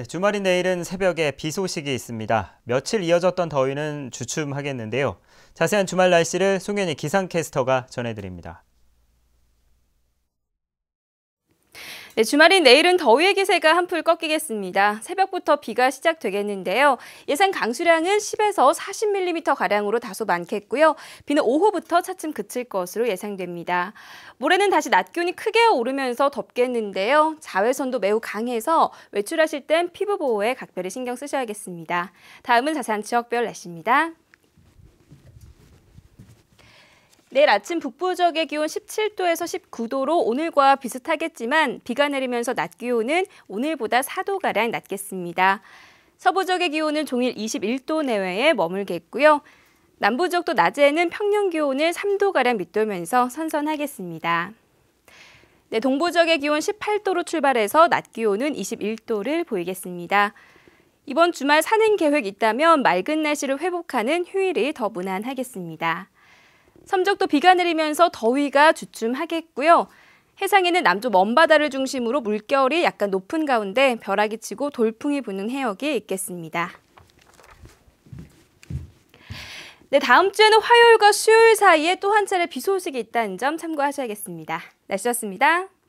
네, 주말인 내일은 새벽에 비 소식이 있습니다. 며칠 이어졌던 더위는 주춤하겠는데요. 자세한 주말 날씨를 송현희 기상캐스터가 전해드립니다. 네, 주말인 내일은 더위의 기세가 한풀 꺾이겠습니다. 새벽부터 비가 시작되겠는데요. 예상 강수량은 10에서 40mm가량으로 다소 많겠고요. 비는 오후부터 차츰 그칠 것으로 예상됩니다. 모레는 다시 낮 기온이 크게 오르면서 덥겠는데요. 자외선도 매우 강해서 외출하실 땐 피부 보호에 각별히 신경 쓰셔야겠습니다. 다음은 자세한 지역별 날씨입니다. 내일 아침 북부 지역의 기온 17도에서 19도로 오늘과 비슷하겠지만 비가 내리면서 낮 기온은 오늘보다 4도가량 낮겠습니다. 서부 지역의 기온은 종일 21도 내외에 머물겠고요. 남부 지역도 낮에는 평년 기온을 3도가량 밑돌면서 선선하겠습니다. 네, 동부 지역의 기온 18도로 출발해서 낮 기온은 21도를 보이겠습니다. 이번 주말 사는 계획 있다면 맑은 날씨를 회복하는 휴일이 더 무난하겠습니다. 섬적도 비가 내리면서 더위가 주춤하겠고요. 해상에는 남쪽 먼바다를 중심으로 물결이 약간 높은 가운데 벼락이 치고 돌풍이 부는 해역이 있겠습니다. 네, 다음 주에는 화요일과 수요일 사이에 또 한 차례 비 소식이 있다는 점 참고하셔야겠습니다. 날씨였습니다.